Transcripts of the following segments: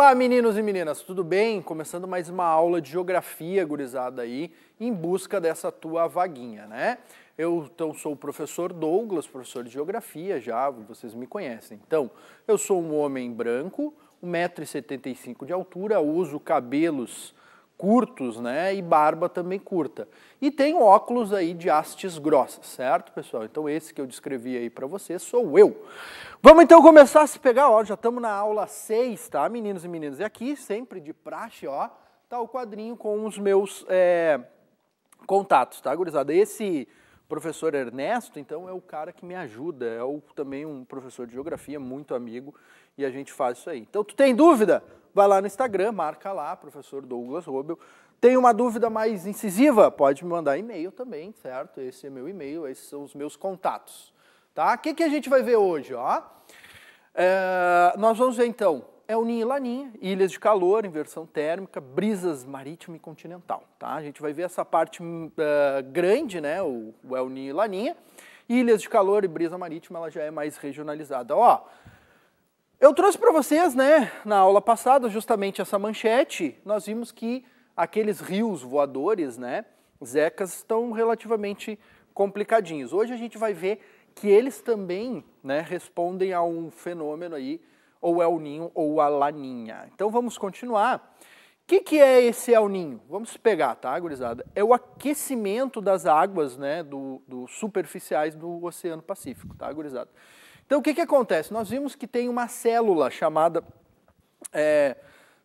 Olá, meninos e meninas, tudo bem? Começando mais uma aula de geografia, gurizada aí, em busca dessa tua vaguinha, né? Eu então sou o professor Douglas, professor de geografia já, vocês me conhecem. Então, eu sou um homem branco, 1,75m de altura, uso cabelos curtos, né, e barba também curta. E tenho óculos aí de hastes grossas, certo, pessoal? Então esse que eu descrevi aí para vocês sou eu. Vamos então começar a se pegar, ó, já estamos na aula 6, tá, meninos e meninas? E aqui, sempre de praxe, ó, tá o quadrinho com os meus é, contatos, tá, gurizada? Esse professor Ernesto, então, é o cara que me ajuda, é o, também um professor de geografia, muito amigo, e a gente faz isso aí. Então, tu tem dúvida? Vai lá no Instagram, marca lá, professor Douglas Robel. Tem uma dúvida mais incisiva? Pode me mandar e-mail também, certo? Esse é meu e-mail, esses são os meus contatos. Tá? O que, que a gente vai ver hoje? Ó? É, nós vamos ver então El é Ninho e Laninha, ilhas de calor, inversão térmica, brisas marítima e continental. Tá? A gente vai ver essa parte uh, grande, né, o, o El Ninho e Laninha. Ilhas de calor e brisa marítima, ela já é mais regionalizada. Ó, eu trouxe para vocês, né, na aula passada, justamente essa manchete. Nós vimos que aqueles rios voadores, né, zecas, estão relativamente complicadinhos. Hoje a gente vai ver que eles também né, respondem a um fenômeno aí, ou El Ninho ou a Laninha. Então vamos continuar. O que, que é esse El Ninho? Vamos pegar, tá, gurizada? É o aquecimento das águas né, do, do superficiais do Oceano Pacífico, tá, gurizada? Então o que, que acontece? Nós vimos que tem uma célula chamada é,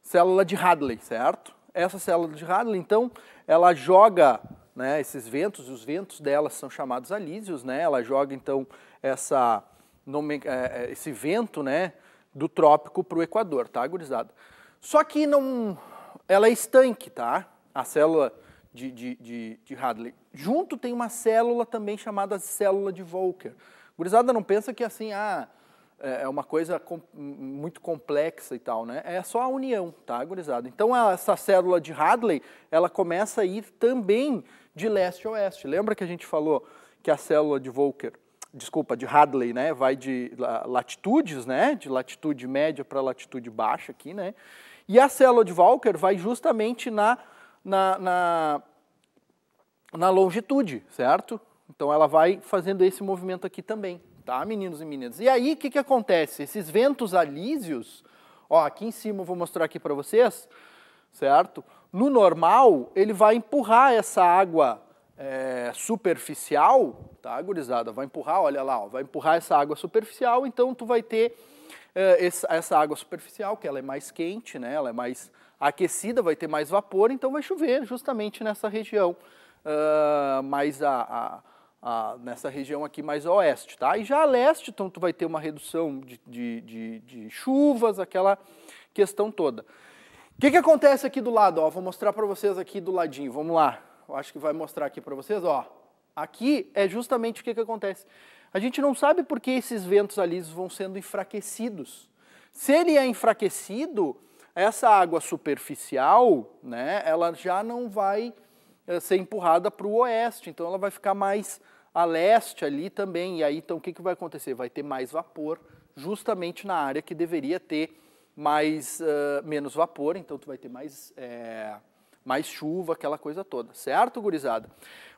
célula de Hadley, certo? Essa célula de Hadley, então, ela joga né? Esses ventos, os ventos dela são chamados alísios, né? Ela joga então essa nome, é, é, esse vento, né, do trópico para o Equador, tá, gurizada? Só que não, ela é estanque, tá? A célula de, de, de, de Hadley. Junto tem uma célula também chamada célula de Volcker. Gurizada, não pensa que assim, ah, é, é uma coisa com, muito complexa e tal, né? É só a união, tá, gurizada? Então, essa célula de Hadley, ela começa a ir também de leste a oeste. Lembra que a gente falou que a célula de Volcker, desculpa, de Hadley, né, vai de latitudes, né, de latitude média para latitude baixa aqui, né? E a célula de Volcker vai justamente na, na, na, na longitude, certo? Então ela vai fazendo esse movimento aqui também, tá, meninos e meninas? E aí, o que, que acontece? Esses ventos alísios, ó, aqui em cima eu vou mostrar aqui para vocês, certo? no normal, ele vai empurrar essa água é, superficial, tá, gurizada? Vai empurrar, olha lá, ó, vai empurrar essa água superficial, então tu vai ter é, essa água superficial, que ela é mais quente, né? Ela é mais aquecida, vai ter mais vapor, então vai chover justamente nessa região, uh, mais a, a, a, nessa região aqui mais a oeste, tá? E já a leste, então tu vai ter uma redução de, de, de, de chuvas, aquela questão toda. O que, que acontece aqui do lado? Ó, vou mostrar para vocês aqui do ladinho. Vamos lá. Eu acho que vai mostrar aqui para vocês. Ó, aqui é justamente o que, que acontece. A gente não sabe por que esses ventos alisos vão sendo enfraquecidos. Se ele é enfraquecido, essa água superficial, né, ela já não vai eh, ser empurrada para o oeste, então ela vai ficar mais a leste ali também. E aí, então, o que, que vai acontecer? Vai ter mais vapor justamente na área que deveria ter mais, uh, menos vapor, então tu vai ter mais, é, mais chuva, aquela coisa toda, certo, gurizada?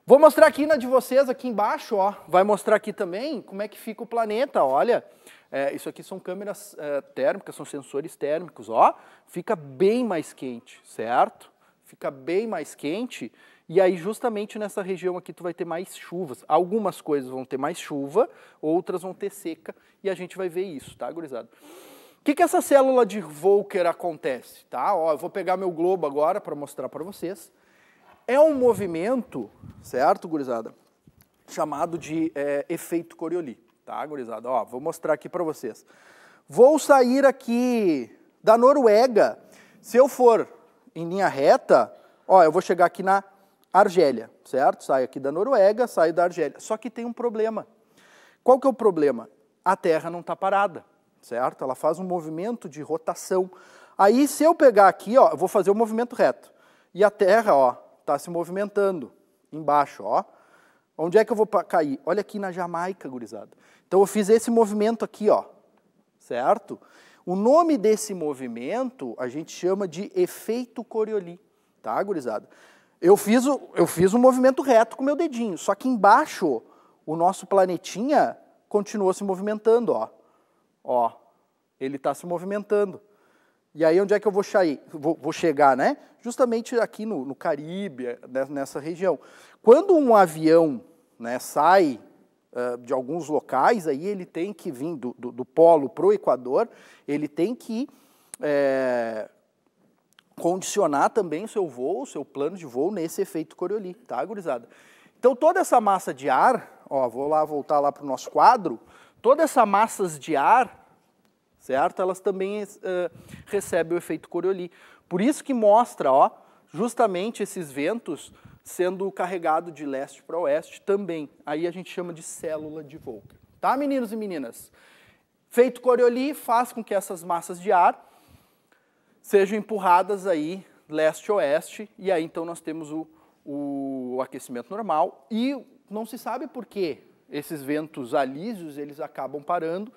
Vou mostrar aqui na de vocês, aqui embaixo, ó, vai mostrar aqui também como é que fica o planeta, olha. É, isso aqui são câmeras é, térmicas, são sensores térmicos, ó. Fica bem mais quente, certo? Fica bem mais quente e aí justamente nessa região aqui tu vai ter mais chuvas. Algumas coisas vão ter mais chuva, outras vão ter seca e a gente vai ver isso, tá, gurizada? que, que essa célula de Volcker acontece? Tá? Ó, eu vou pegar meu globo agora para mostrar para vocês. É um movimento, certo, gurizada? Chamado de é, efeito Coriolis. Tá, gurizada? Ó, vou mostrar aqui para vocês. Vou sair aqui da Noruega. Se eu for em linha reta, ó, eu vou chegar aqui na Argélia, certo? Saio aqui da Noruega, saio da Argélia. Só que tem um problema. Qual que é o problema? A Terra não está parada certo? Ela faz um movimento de rotação. Aí, se eu pegar aqui, ó, eu vou fazer o um movimento reto. E a Terra, ó, está se movimentando embaixo, ó. Onde é que eu vou cair? Olha aqui na Jamaica, gurizada. Então eu fiz esse movimento aqui, ó, certo? O nome desse movimento a gente chama de efeito Coriolis, tá, gurizada? Eu fiz, o, eu fiz um movimento reto com meu dedinho, só que embaixo o nosso planetinha continuou se movimentando, ó. Ó, ele está se movimentando. E aí onde é que eu vou, sair, vou, vou chegar, né? Justamente aqui no, no, Caribe, né, nessa região. Quando um avião né, sai uh, de alguns locais, aí ele tem que vir do, do, do polo para o Equador, ele tem que é, condicionar também o seu voo, o seu plano de voo nesse efeito Coriolis, tá, gurizada? Então toda essa massa de ar, ó, vou lá voltar lá para o nosso quadro, toda essa massas de ar, certo? Elas também uh, recebem o efeito Coriolis. Por isso que mostra, ó, justamente esses ventos sendo carregados de leste para oeste também. Aí a gente chama de célula de Volcker. Tá, meninos e meninas? Feito Coriolis faz com que essas massas de ar sejam empurradas aí leste-oeste, e aí então nós temos o, o aquecimento normal, e não se sabe por quê, esses ventos alísios eles acabam parando,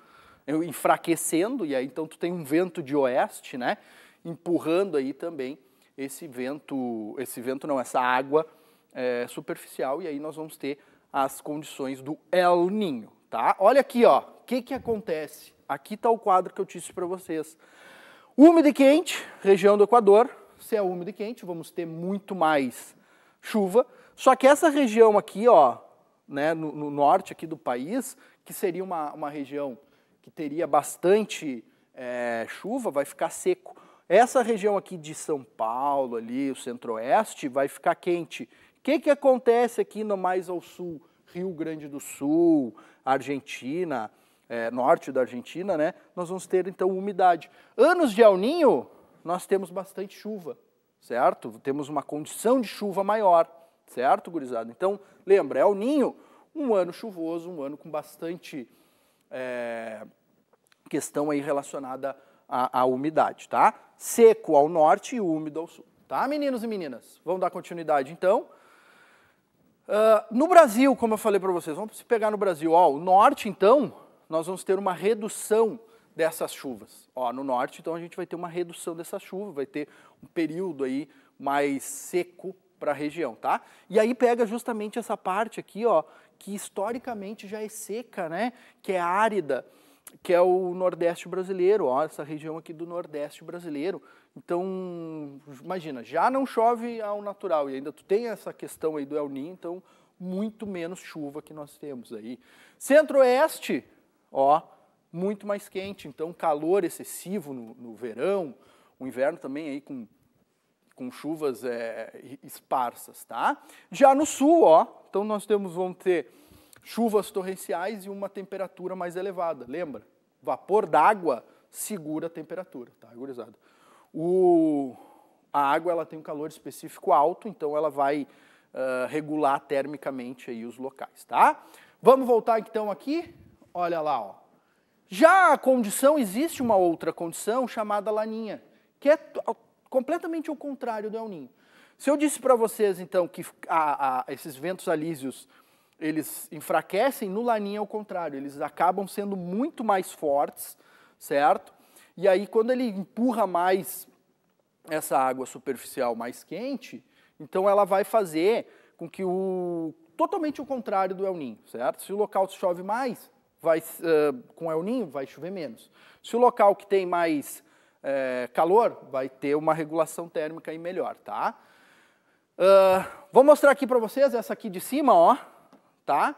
enfraquecendo, e aí então tu tem um vento de oeste, né, empurrando aí também esse vento, esse vento não, essa água é, superficial, e aí nós vamos ter as condições do El Ninho, tá? Olha aqui, ó, o que que acontece? Aqui tá o quadro que eu disse para vocês. Úmido e quente, região do Equador, se é úmido e quente, vamos ter muito mais chuva, só que essa região aqui, ó, né, no, no, norte aqui do país, que seria uma, uma região que teria bastante é, chuva, vai ficar seco. Essa região aqui de São Paulo, ali, o centro-oeste, vai ficar quente. O que, que acontece aqui no mais ao sul? Rio Grande do Sul, Argentina, é, norte da Argentina, né? Nós vamos ter então umidade. Anos de El Ninho, nós temos bastante chuva, certo? Temos uma condição de chuva maior. Certo, gurizada? Então, lembra, é o ninho, um ano chuvoso, um ano com bastante é, questão aí relacionada à, à umidade, tá? Seco ao norte e úmido ao sul. Tá, meninos e meninas? Vamos dar continuidade, então. Uh, no Brasil, como eu falei para vocês, vamos pegar no Brasil, ó, o norte, então, nós vamos ter uma redução dessas chuvas. Ó, no norte, então, a gente vai ter uma redução dessa chuva, vai ter um período aí mais seco para a região, tá? E aí pega justamente essa parte aqui, ó, que historicamente já é seca, né? Que é árida, que é o Nordeste brasileiro, ó, essa região aqui do Nordeste brasileiro. Então, imagina, já não chove ao natural e ainda tu tem essa questão aí do El Niño, então muito menos chuva que nós temos aí. Centro-Oeste, ó, muito mais quente, então calor excessivo no, no verão, o inverno também aí com com chuvas é, esparsas, tá? Já no sul, ó, então nós temos, vamos ter chuvas torrenciais e uma temperatura mais elevada, lembra? Vapor d'água segura a temperatura, tá, gurizada? O, a água ela tem um calor específico alto, então ela vai uh, regular termicamente aí os locais, tá? Vamos voltar então aqui, olha lá, ó. Já a condição, existe uma outra condição chamada laninha, que é completamente ao contrário do El Ninho. Se eu disse para vocês, então, que a, a, esses ventos alísios eles enfraquecem, no Laninho é o contrário, eles acabam sendo muito mais fortes, certo? E aí, quando ele empurra mais essa água superficial mais quente, então ela vai fazer com que o. totalmente o contrário do El Ninho, certo? Se o local chove mais, vai, uh, com El Ninho, vai chover menos. Se o local que tem mais é, calor, vai ter uma regulação térmica aí melhor, tá? Uh, vou mostrar aqui para vocês essa aqui de cima, ó, tá?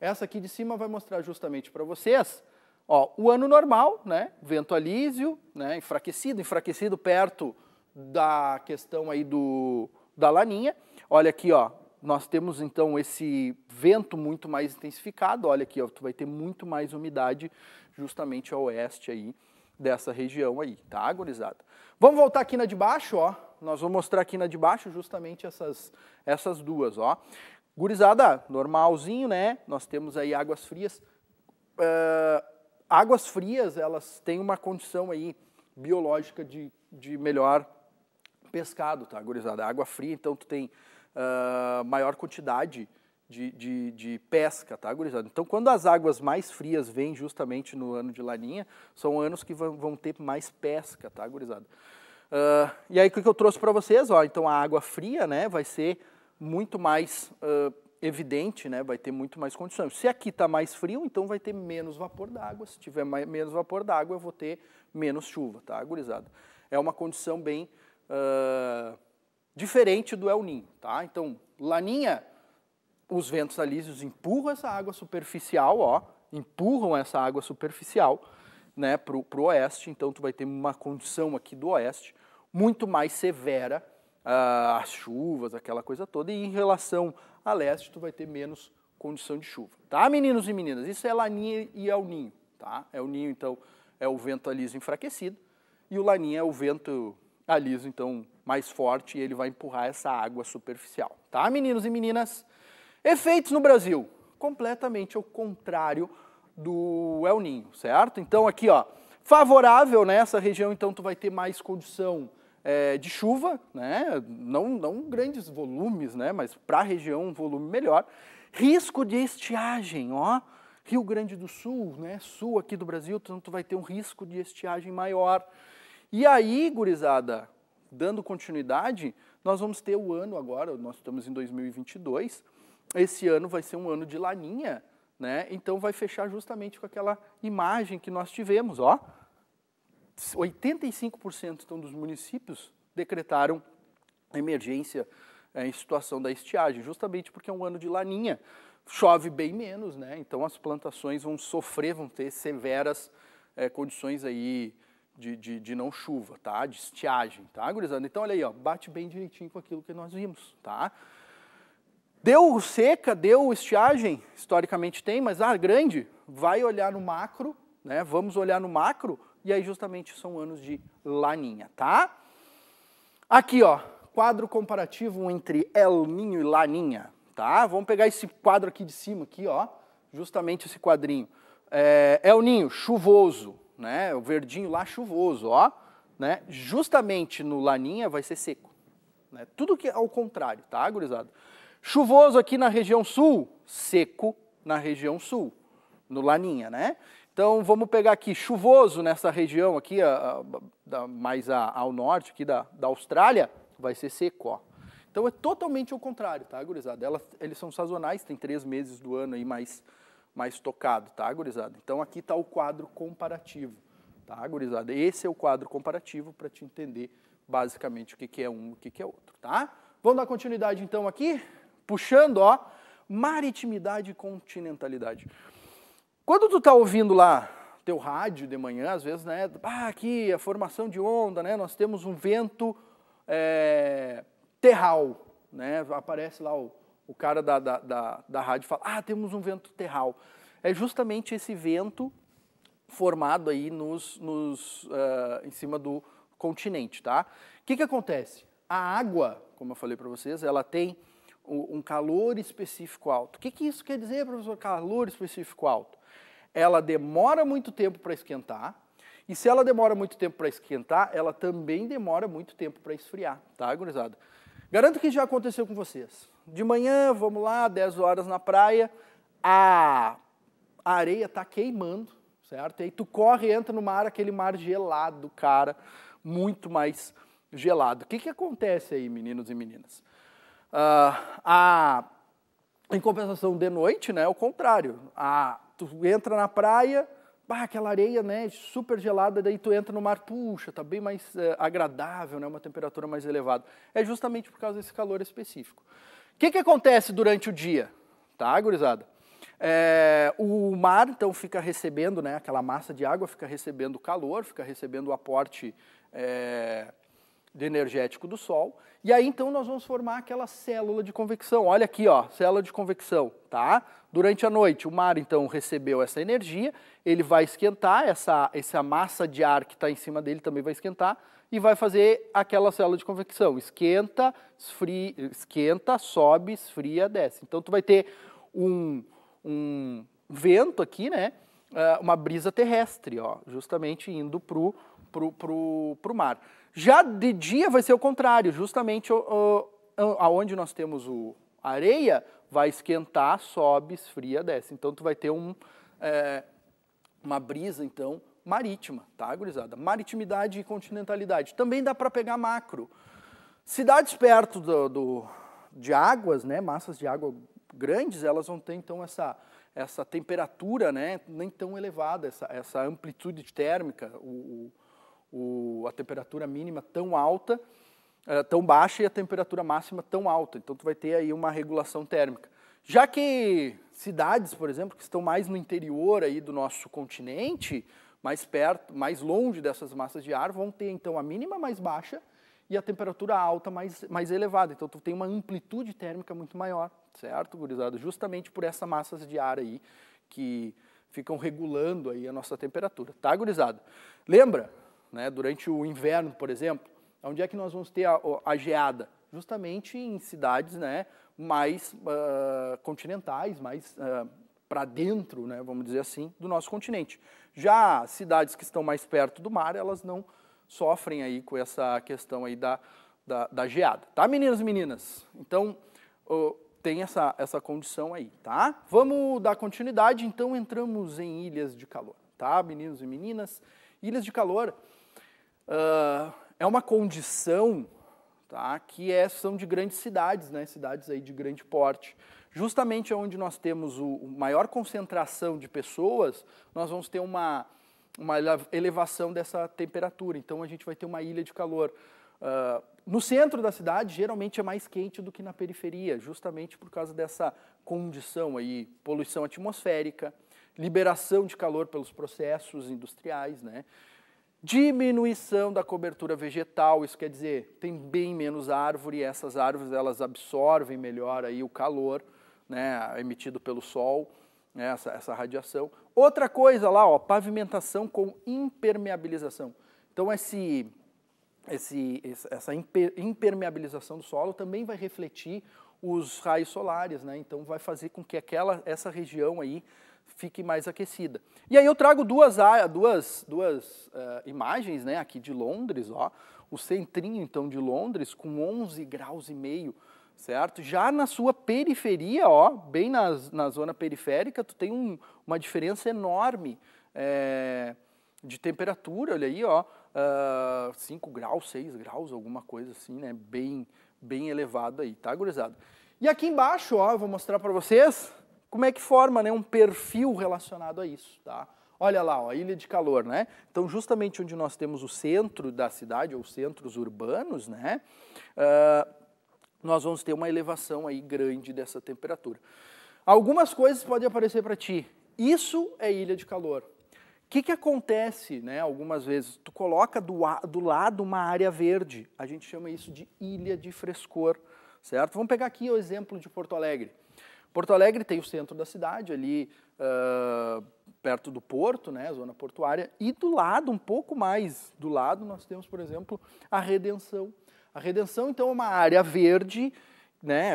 Essa aqui de cima vai mostrar justamente para vocês, ó, o ano normal, né? Vento alísio, né? Enfraquecido, enfraquecido perto da questão aí do da laninha. Olha aqui, ó, nós temos então esse vento muito mais intensificado. Olha aqui, ó, tu vai ter muito mais umidade justamente ao oeste aí dessa região aí, tá, gurizada? Vamos voltar aqui na de baixo, ó. Nós vamos mostrar aqui na de baixo justamente essas, essas duas, ó. Gurizada, normalzinho, né? Nós temos aí águas frias. Uh, águas frias, elas têm uma condição aí biológica de, de melhor pescado, tá, gurizada? Água fria, então tu tem uh, maior quantidade de, de, de, pesca, tá, gurizada? Então, quando as águas mais frias vêm justamente no ano de laninha, são anos que vão, vão ter mais pesca, tá, gurizada? Uh, e aí, o que eu trouxe para vocês? Ó, então, a água fria né, vai ser muito mais uh, evidente, né, vai ter muito mais condições. Se aqui está mais frio, então vai ter menos vapor d'água. Se tiver mais, menos vapor d'água, eu vou ter menos chuva, tá, gurizada? É uma condição bem uh, diferente do El Ninho, tá? Então, laninha os ventos alísios empurram essa água superficial, ó, empurram essa água superficial né, para o oeste, então tu vai ter uma condição aqui do oeste muito mais severa, ah, as chuvas, aquela coisa toda, e em relação a leste tu vai ter menos condição de chuva. Tá, meninos e meninas? Isso é laninha e é o ninho, tá? É o ninho, então, é o vento aliso enfraquecido, e o laninha é o vento aliso, então, mais forte, e ele vai empurrar essa água superficial. Tá, meninos e meninas? Efeitos no Brasil, completamente ao contrário do El Ninho, certo? Então aqui, ó, favorável nessa né, região, então tu vai ter mais condição é, de chuva, né? Não, não grandes volumes, né? Mas para a região um volume melhor. Risco de estiagem, ó. Rio Grande do Sul, né? Sul aqui do Brasil, então vai ter um risco de estiagem maior. E aí, gurizada, dando continuidade, nós vamos ter o ano agora, nós estamos em 2022, esse ano vai ser um ano de laninha, né? Então vai fechar justamente com aquela imagem que nós tivemos, ó. 85% então, dos municípios decretaram emergência é, em situação da estiagem, justamente porque é um ano de laninha. Chove bem menos, né? Então as plantações vão sofrer, vão ter severas é, condições aí de, de, de, não chuva, tá? De estiagem, tá, gurizada? Então olha aí, ó, bate bem direitinho com aquilo que nós vimos, tá? Deu seca, deu estiagem, historicamente tem, mas ah, grande, vai olhar no macro, né? Vamos olhar no macro e aí justamente são anos de laninha, tá? Aqui, ó, quadro comparativo entre El Ninho e Laninha, tá? Vamos pegar esse quadro aqui de cima aqui, ó, justamente esse quadrinho. É, El Ninho, chuvoso, né? O verdinho lá chuvoso, ó, né? Justamente no Laninha vai ser seco, né? Tudo que é ao contrário, tá, gurizada? Chuvoso aqui na região sul, seco na região sul, no Laninha, né? Então vamos pegar aqui chuvoso nessa região aqui, a, a, mais a, ao norte aqui da, da Austrália, vai ser seco, ó. Então é totalmente o contrário, tá, gurizada? Elas, eles são sazonais, tem três meses do ano aí mais, mais tocado, tá, gurizada? Então aqui está o quadro comparativo, tá, gurizada? Esse é o quadro comparativo para te entender basicamente o que, que é um e o que, que é outro, tá? Vamos dar continuidade então aqui? puxando, ó, maritimidade e continentalidade. Quando tu está ouvindo lá teu rádio de manhã, às vezes, né, ah, aqui a formação de onda, né, nós temos um vento é, terral, né, aparece lá o, o cara da, da, da, da rádio fala, ah, temos um vento terral. É justamente esse vento formado aí nos, nos uh, em cima do continente, tá? O que, que acontece? A água, como eu falei para vocês, ela tem um calor específico alto. O que, que isso quer dizer, professor, calor específico alto? Ela demora muito tempo para esquentar, e se ela demora muito tempo para esquentar, ela também demora muito tempo para esfriar, tá, gurizada? Garanto que já aconteceu com vocês. De manhã, vamos lá, 10 horas na praia, a, a areia está queimando, certo? E aí tu corre, entra no mar, aquele mar gelado, cara, muito mais gelado. O que, que acontece aí, meninos e meninas? Uh, a, em compensação, de noite, né, é o contrário. A, tu entra na praia, bah, aquela areia né, super gelada, daí tu entra no mar, puxa, está bem mais eh, agradável, né, uma temperatura mais elevada. É justamente por causa desse calor específico. O que, que acontece durante o dia? Tá, gurizada? É, o mar, então, fica recebendo, né, aquela massa de água fica recebendo calor, fica recebendo o aporte é, de energético do Sol, e aí então nós vamos formar aquela célula de convecção. Olha aqui, ó, célula de convecção, tá? Durante a noite, o mar então recebeu essa energia, ele vai esquentar, essa, essa massa de ar que está em cima dele também vai esquentar, e vai fazer aquela célula de convecção. Esquenta, esfria, esquenta, sobe, esfria, desce. Então tu vai ter um, um vento aqui, né? Ah, uma brisa terrestre, ó, justamente indo para o pro, pro, pro mar. Já de dia vai ser o contrário, justamente aonde nós temos o a areia, vai esquentar, sobe, esfria, desce. Então tu vai ter um, é, uma brisa, então, marítima, tá, gurizada? Maritimidade e continentalidade. Também dá para pegar macro. Cidades perto do, do, de águas, né, massas de água grandes, elas vão ter, então, essa essa temperatura né, nem tão elevada, essa, essa amplitude térmica, o, o o, a temperatura mínima tão alta, eh, tão baixa e a temperatura máxima tão alta. Então tu vai ter aí uma regulação térmica. Já que cidades, por exemplo, que estão mais no interior aí do nosso continente, mais perto, mais longe dessas massas de ar, vão ter então a mínima mais baixa e a temperatura alta mais, mais elevada. Então tu tem uma amplitude térmica muito maior, certo, gurizada? Justamente por essas massas de ar aí que ficam regulando aí a nossa temperatura, tá, gurizada? Lembra, né, durante o inverno, por exemplo, onde é que nós vamos ter a, a geada? Justamente em cidades né, mais uh, continentais, mais uh, ah, para dentro, né, vamos dizer assim, do nosso continente. Já cidades que estão mais perto do mar, elas não sofrem aí com essa questão aí da, da, da geada. Tá, meninos e meninas? Então, uh, tem essa, essa condição aí, tá? Vamos dar continuidade, então entramos em ilhas de calor, tá, meninos e meninas? Ilhas de calor ah, é uma condição tá, que é, são de grandes cidades, né, cidades aí de grande porte. Justamente onde nós temos o, o maior concentração de pessoas, nós vamos ter uma, uma elevação dessa temperatura. Então a gente vai ter uma ilha de calor. Uh, no centro da cidade, geralmente é mais quente do que na periferia, justamente por causa dessa condição aí, poluição atmosférica, liberação de calor pelos processos industriais, né? Diminuição da cobertura vegetal, isso quer dizer, tem bem menos árvore, e essas árvores elas absorvem melhor aí o calor né, emitido pelo sol, né, essa, essa radiação. Outra coisa lá, ó, pavimentação com impermeabilização. Então esse, esse, essa impermeabilização do solo também vai refletir os raios solares, né? Então vai fazer com que aquela essa região aí fique mais aquecida. E aí eu trago duas, duas, duas uh, imagens né, aqui de Londres, ó, o centrinho então de Londres com 11 graus e meio, certo? Já na sua periferia, ó, bem nas, na zona periférica, tu tem um, uma diferença enorme é, de temperatura, olha aí, ó, uh, ah, 5 graus, 6 graus, alguma coisa assim, né? Bem, bem elevada aí, tá, gurizada? E aqui embaixo, ó, eu vou mostrar para vocês como é que forma né, um perfil relacionado a isso. Tá? Olha lá, ó, ilha de calor, né? Então, justamente onde nós temos o centro da cidade, ou centros urbanos, né? Uh, nós vamos ter uma elevação aí grande dessa temperatura. Algumas coisas podem aparecer para ti. Isso é ilha de calor. O que, que acontece, né, algumas vezes? Tu coloca do, do lado uma área verde. A gente chama isso de ilha de frescor, certo? Vamos pegar aqui o exemplo de Porto Alegre. Porto Alegre tem o centro da cidade, ali uh, perto do porto, né, zona portuária, e do lado, um pouco mais do lado, nós temos, por exemplo, a Redenção. A Redenção, então, é uma área verde, né,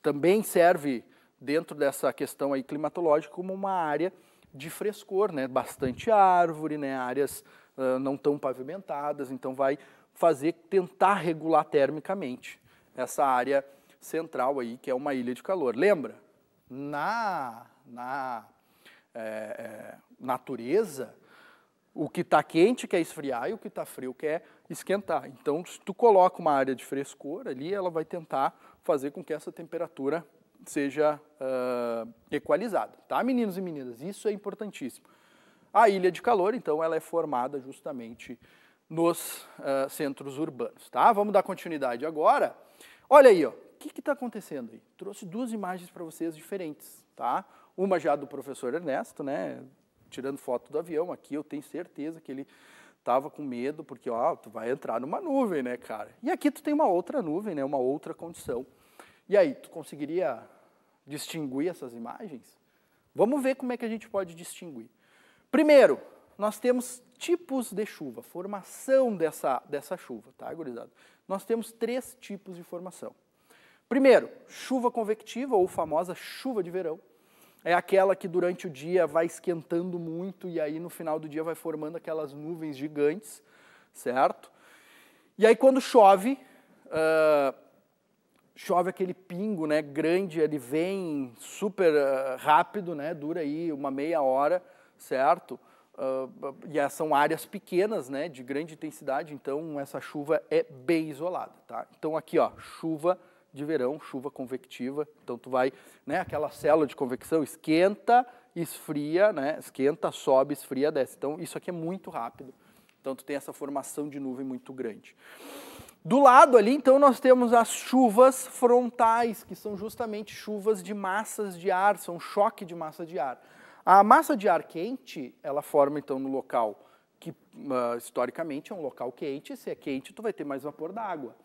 também serve dentro dessa questão aí climatológica como uma área de frescor, né, bastante árvore, né, áreas uh, não tão pavimentadas, então vai fazer, tentar regular termicamente essa área central aí, que é uma ilha de calor. Lembra? Na, na é, é, natureza, o que está quente quer esfriar e o que está frio quer esquentar. Então, se tu coloca uma área de frescor ali, ela vai tentar fazer com que essa temperatura seja uh, equalizada, tá, meninos e meninas? Isso é importantíssimo. A ilha de calor, então, ela é formada justamente nos uh, centros urbanos, tá? Vamos dar continuidade agora. Olha aí, ó, que está acontecendo aí? Trouxe duas imagens para vocês diferentes, tá? Uma já do professor Ernesto, né? Tirando foto do avião aqui, eu tenho certeza que ele estava com medo, porque, ó, tu vai entrar numa nuvem, né, cara? E aqui tu tem uma outra nuvem, né? Uma outra condição. E aí, tu conseguiria distinguir essas imagens? Vamos ver como é que a gente pode distinguir. Primeiro, nós temos tipos de chuva, formação dessa, dessa chuva, tá, gurizada? Nós temos três tipos de formação. Primeiro, chuva convectiva, ou famosa chuva de verão. É aquela que durante o dia vai esquentando muito e aí no final do dia vai formando aquelas nuvens gigantes, certo? E aí quando chove, uh, chove aquele pingo, né, grande, ele vem super uh, rápido, né, dura aí uma meia hora, certo? Uh, e é, são áreas pequenas, né, de grande intensidade, então essa chuva é bem isolada, tá? Então aqui, ó, chuva de verão, chuva convectiva. Então tu vai, né, aquela célula de convecção esquenta, esfria, né, esquenta, sobe, esfria, desce. Então isso aqui é muito rápido. Então tu tem essa formação de nuvem muito grande. Do lado ali, então, nós temos as chuvas frontais, que são justamente chuvas de massas de ar, são choque de massa de ar. A massa de ar quente, ela forma, então, no local que, uh, historicamente, é um local quente. Se é quente, tu vai ter mais vapor d'água.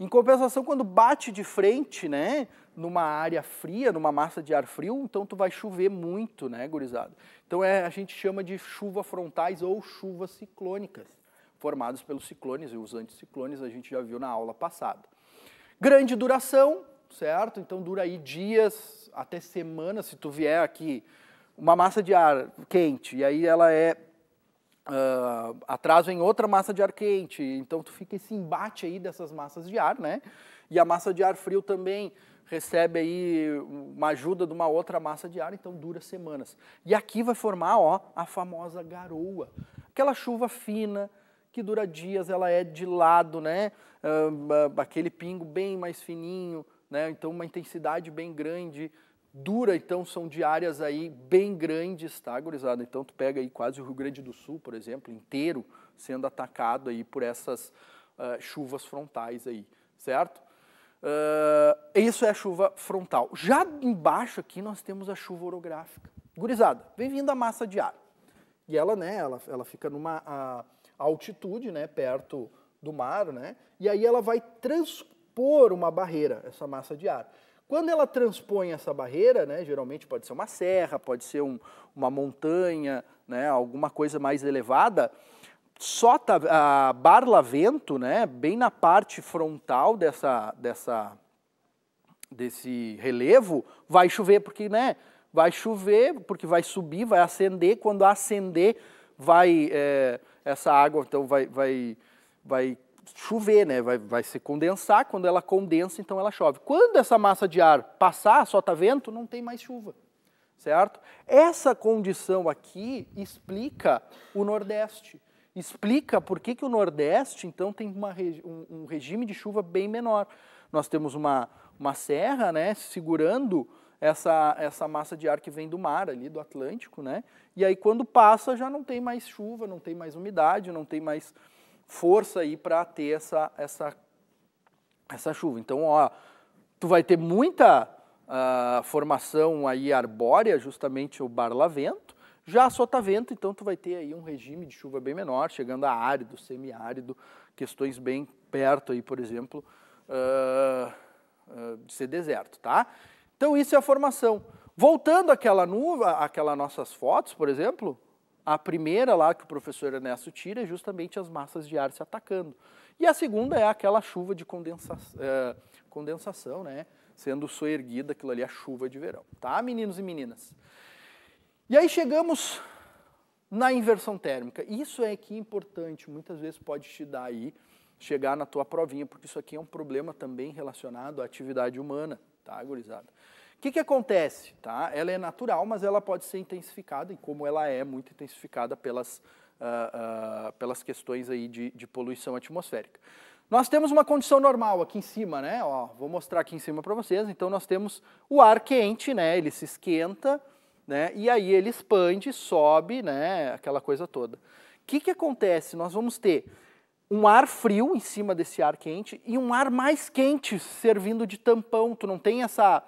Em compensação, quando bate de frente, né, numa área fria, numa massa de ar frio, então tu vai chover muito, né, gurizada? Então é, a gente chama de chuva frontais ou chuvas ciclônicas, formadas pelos ciclones e os anticiclones a gente já viu na aula passada. Grande duração, certo? Então dura aí dias até semanas, se tu vier aqui uma massa de ar quente e aí ela é uh, atraso em outra massa de ar quente. Então tu fica esse embate aí dessas massas de ar, né? E a massa de ar frio também recebe aí uma ajuda de uma outra massa de ar, então dura semanas. E aqui vai formar, ó, a famosa garoa. Aquela chuva fina que dura dias, ela é de lado, né? Uh, aquele pingo bem mais fininho, né? Então uma intensidade bem grande dura, então são diárias aí bem grandes, tá, gurizada? Então tu pega aí quase o Rio Grande do Sul, por exemplo, inteiro sendo atacado aí por essas uh, chuvas frontais aí, certo? Uh, isso é a chuva frontal. Já embaixo aqui nós temos a chuva orográfica. Gurizada, vem vindo a massa de ar. E ela, né, ela, ela fica numa a, altitude, né, perto do mar, né? E aí ela vai transpor uma barreira, essa massa de ar. Quando ela transpõe essa barreira, né, geralmente pode ser uma serra, pode ser um, uma montanha, né, alguma coisa mais elevada, Sota a barlavento, né, bem na parte frontal dessa, dessa, desse relevo, vai chover porque, né, vai chover porque vai subir, vai acender. Quando acender, vai é, essa água então vai, vai, vai chover, né? Vai, vai se condensar, quando ela condensa, então ela chove. Quando essa massa de ar passar, solta tá vento, não tem mais chuva, certo? Essa condição aqui explica o Nordeste, explica por que, que o Nordeste, então, tem uma, um, um regime de chuva bem menor. Nós temos uma, uma serra, né, segurando essa, essa massa de ar que vem do mar ali, do Atlântico, né? E aí quando passa já não tem mais chuva, não tem mais umidade, não tem mais força aí para ter essa, essa, essa chuva. Então, ó, tu vai ter muita uh, formação aí arbórea, justamente o barlavento, já sotavento, tá então tu vai ter aí um regime de chuva bem menor, chegando a árido, semiárido, questões bem perto aí, por exemplo, uh, uh, de ser deserto, tá? Então isso é a formação. Voltando àquela, nuvem, aquelas nossas fotos, por exemplo, a primeira lá que o professor Ernesto tira é justamente as massas de ar se atacando. E a segunda é aquela chuva de condensa é, condensação, né? Sendo soerguida, aquilo ali a chuva de verão. Tá, meninos e meninas? E aí chegamos na inversão térmica. Isso é que é importante, muitas vezes pode te dar aí, chegar na tua provinha, porque isso aqui é um problema também relacionado à atividade humana, tá, gurizada? O que, que acontece? Tá? Ela é natural, mas ela pode ser intensificada, e como ela é muito intensificada pelas, uh, uh, pelas questões aí de, de poluição atmosférica. Nós temos uma condição normal aqui em cima, né? Ó, vou mostrar aqui em cima para vocês. Então nós temos o ar quente, né? Ele se esquenta, né? E aí ele expande, sobe, né? Aquela coisa toda. O que, que acontece? Nós vamos ter um ar frio em cima desse ar quente e um ar mais quente servindo de tampão. Tu não tem essa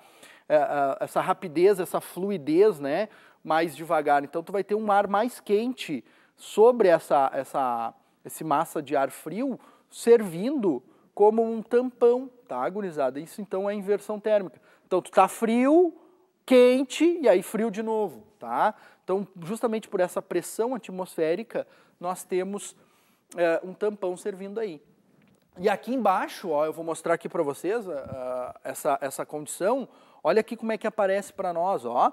é, é, essa rapidez, essa fluidez, né? Mais devagar. Então tu vai ter um ar mais quente sobre essa, essa esse massa de ar frio servindo como um tampão, tá, Agonizada. Isso então é inversão térmica. Então tu tá frio, quente e aí frio de novo, tá? Então, justamente por essa pressão atmosférica, nós temos é, um tampão servindo aí. E aqui embaixo, ó, eu vou mostrar aqui para vocês uh, essa, essa condição, Olha aqui como é que aparece para nós, ó.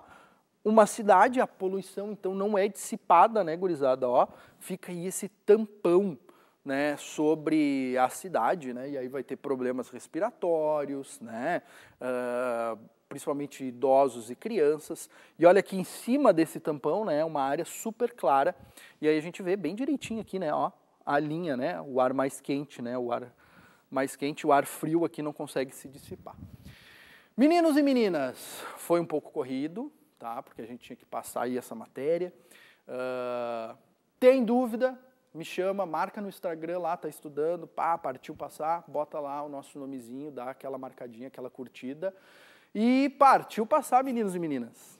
Uma cidade, a poluição então não é dissipada, né, gurizada, ó. Fica aí esse tampão, né, sobre a cidade, né, e aí vai ter problemas respiratórios, né, uh, principalmente idosos e crianças. E olha aqui em cima desse tampão, né, uma área super clara, e aí a gente vê bem direitinho aqui, né, ó, a linha, né, o ar mais quente, né, o ar mais quente, o ar frio aqui não consegue se dissipar. Meninos e meninas, foi um pouco corrido, tá? Porque a gente tinha que passar aí essa matéria. Uh, tem dúvida? Me chama, marca no Instagram lá, tá estudando, pá, partiu passar, bota lá o nosso nomezinho, dá aquela marcadinha, aquela curtida. E partiu passar, meninos e meninas.